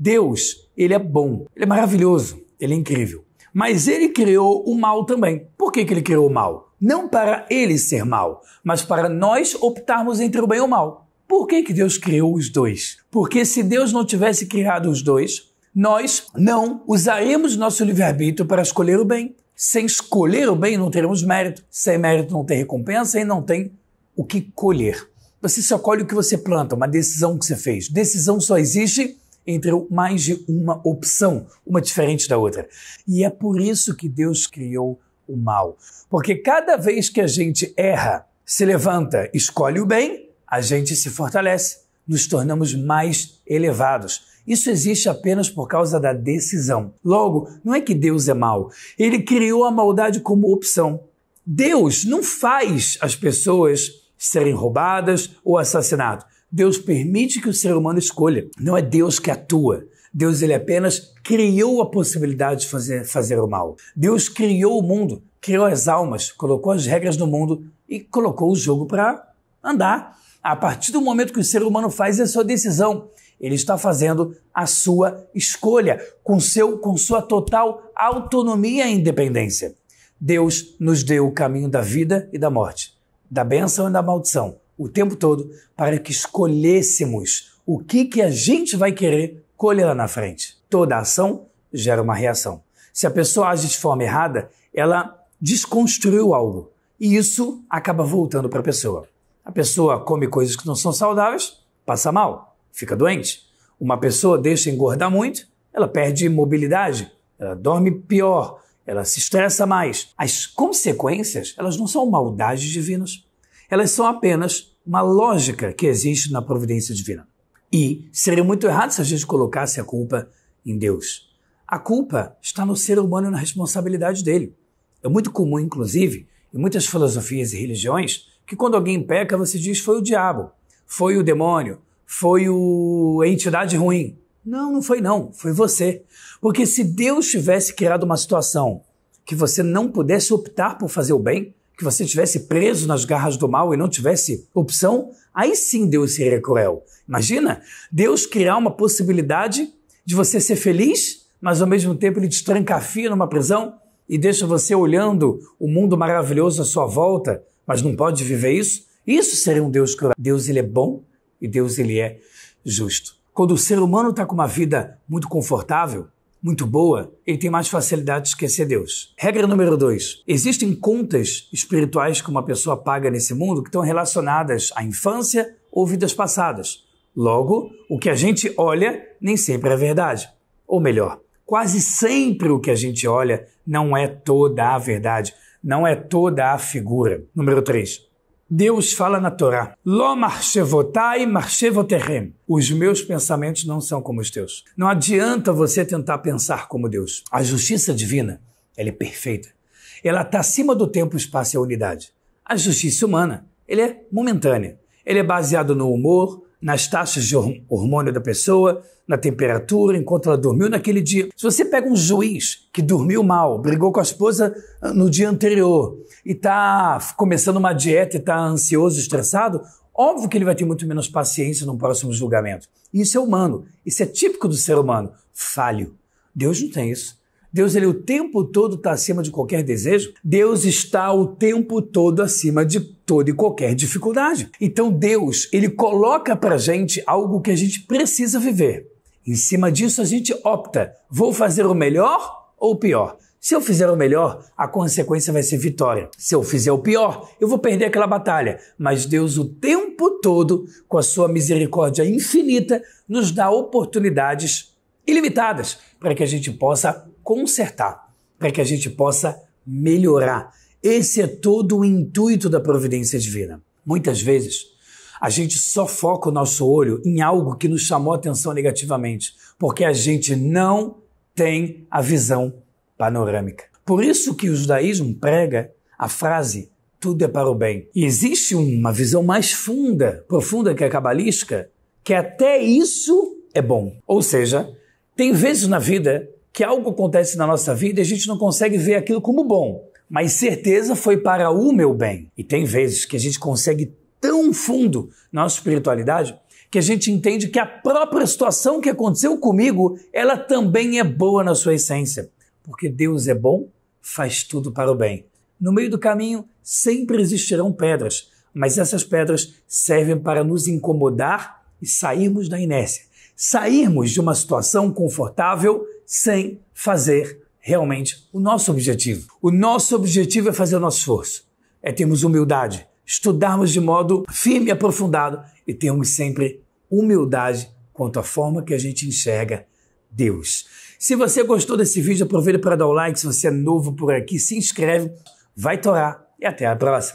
Deus, ele é bom, ele é maravilhoso, ele é incrível. Mas ele criou o mal também. Por que, que ele criou o mal? Não para ele ser mal, mas para nós optarmos entre o bem e o mal. Por que, que Deus criou os dois? Porque se Deus não tivesse criado os dois, nós não usaremos nosso livre-arbítrio para escolher o bem. Sem escolher o bem, não teremos mérito. Sem mérito, não tem recompensa e não tem o que colher. Você só colhe o que você planta, uma decisão que você fez. Decisão só existe entre mais de uma opção, uma diferente da outra. E é por isso que Deus criou o mal. Porque cada vez que a gente erra, se levanta, escolhe o bem, a gente se fortalece, nos tornamos mais elevados. Isso existe apenas por causa da decisão. Logo, não é que Deus é mau. Ele criou a maldade como opção. Deus não faz as pessoas serem roubadas ou assassinadas. Deus permite que o ser humano escolha. Não é Deus que atua. Deus ele apenas criou a possibilidade de fazer, fazer o mal. Deus criou o mundo, criou as almas, colocou as regras no mundo e colocou o jogo para andar. A partir do momento que o ser humano faz a sua decisão, ele está fazendo a sua escolha com, seu, com sua total autonomia e independência. Deus nos deu o caminho da vida e da morte, da bênção e da maldição o tempo todo para que escolhêssemos o que, que a gente vai querer colher lá na frente. Toda ação gera uma reação. Se a pessoa age de forma errada, ela desconstruiu algo e isso acaba voltando para a pessoa. A pessoa come coisas que não são saudáveis, passa mal, fica doente. Uma pessoa deixa engordar muito, ela perde mobilidade, ela dorme pior, ela se estressa mais. As consequências, elas não são maldades divinas. Elas são apenas uma lógica que existe na providência divina. E seria muito errado se a gente colocasse a culpa em Deus. A culpa está no ser humano e na responsabilidade dele. É muito comum, inclusive, em muitas filosofias e religiões, que quando alguém peca, você diz foi o diabo, foi o demônio, foi o... a entidade ruim. Não, não foi não, foi você. Porque se Deus tivesse criado uma situação que você não pudesse optar por fazer o bem, que você tivesse preso nas garras do mal e não tivesse opção, aí sim Deus seria cruel. Imagina Deus criar uma possibilidade de você ser feliz, mas ao mesmo tempo ele te trancafia numa prisão e deixa você olhando o mundo maravilhoso à sua volta, mas não pode viver isso? Isso seria um Deus cruel. Deus ele é bom e Deus ele é justo. Quando o ser humano está com uma vida muito confortável, muito boa, ele tem mais facilidade de esquecer Deus. Regra número dois: existem contas espirituais que uma pessoa paga nesse mundo que estão relacionadas à infância ou vidas passadas. Logo, o que a gente olha nem sempre é verdade. Ou melhor, quase sempre o que a gente olha não é toda a verdade, não é toda a figura. Número três Deus fala na Torá: Lo marchevotai marchevoterrem. Os meus pensamentos não são como os teus. Não adianta você tentar pensar como Deus. A justiça divina, ela é perfeita. Ela está acima do tempo, espaço e a unidade. A justiça humana, ela é momentânea. Ele é baseado no humor, nas taxas de hormônio da pessoa, na temperatura, enquanto ela dormiu naquele dia. Se você pega um juiz que dormiu mal, brigou com a esposa ah, no dia anterior e está começando uma dieta e está ansioso, estressado, óbvio que ele vai ter muito menos paciência no próximo julgamento. Isso é humano, isso é típico do ser humano, falho. Deus não tem isso. Deus ele o tempo todo está acima de qualquer desejo. Deus está o tempo todo acima de toda e qualquer dificuldade. Então Deus ele coloca para gente algo que a gente precisa viver. Em cima disso a gente opta: vou fazer o melhor ou o pior. Se eu fizer o melhor, a consequência vai ser vitória. Se eu fizer o pior, eu vou perder aquela batalha. Mas Deus, o tempo todo, com a sua misericórdia infinita, nos dá oportunidades ilimitadas para que a gente possa consertar, para que a gente possa melhorar. Esse é todo o intuito da providência divina. Muitas vezes, a gente só foca o nosso olho em algo que nos chamou atenção negativamente, porque a gente não tem a visão panorâmica. Por isso que o judaísmo prega a frase tudo é para o bem. E existe uma visão mais funda, profunda que a cabalística, que até isso é bom. Ou seja, tem vezes na vida que algo acontece na nossa vida e a gente não consegue ver aquilo como bom, mas certeza foi para o meu bem. E tem vezes que a gente consegue tão fundo na nossa espiritualidade que a gente entende que a própria situação que aconteceu comigo, ela também é boa na sua essência. Porque Deus é bom, faz tudo para o bem. No meio do caminho sempre existirão pedras, mas essas pedras servem para nos incomodar e sairmos da inércia, sairmos de uma situação confortável sem fazer realmente o nosso objetivo. O nosso objetivo é fazer o nosso esforço, é termos humildade, estudarmos de modo firme e aprofundado e termos sempre humildade quanto à forma que a gente enxerga Deus. Se você gostou desse vídeo, aproveita para dar o like. Se você é novo por aqui, se inscreve, vai torar e até a próxima.